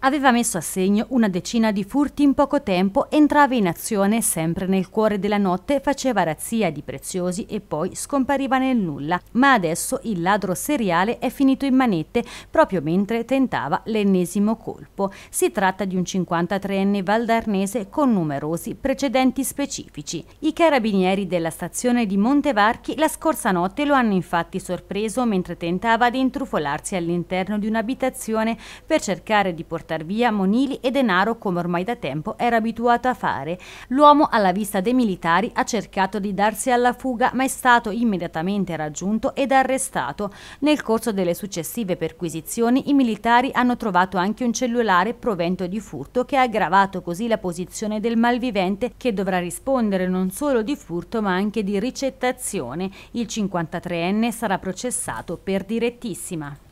aveva messo a segno una decina di furti in poco tempo, entrava in azione sempre nel cuore della notte, faceva razzia di preziosi e poi scompariva nel nulla. Ma adesso il ladro seriale è finito in manette proprio mentre tentava l'ennesimo colpo. Si tratta di un 53enne valdarnese con numerosi precedenti specifici. I carabinieri della stazione di Montevarchi la scorsa notte lo hanno infatti sorpreso mentre tentava di intrufolarsi all'interno di un'abitazione per cercare di portare portar via monili e denaro come ormai da tempo era abituato a fare. L'uomo, alla vista dei militari, ha cercato di darsi alla fuga, ma è stato immediatamente raggiunto ed arrestato. Nel corso delle successive perquisizioni, i militari hanno trovato anche un cellulare provento di furto che ha aggravato così la posizione del malvivente che dovrà rispondere non solo di furto ma anche di ricettazione. Il 53enne sarà processato per direttissima.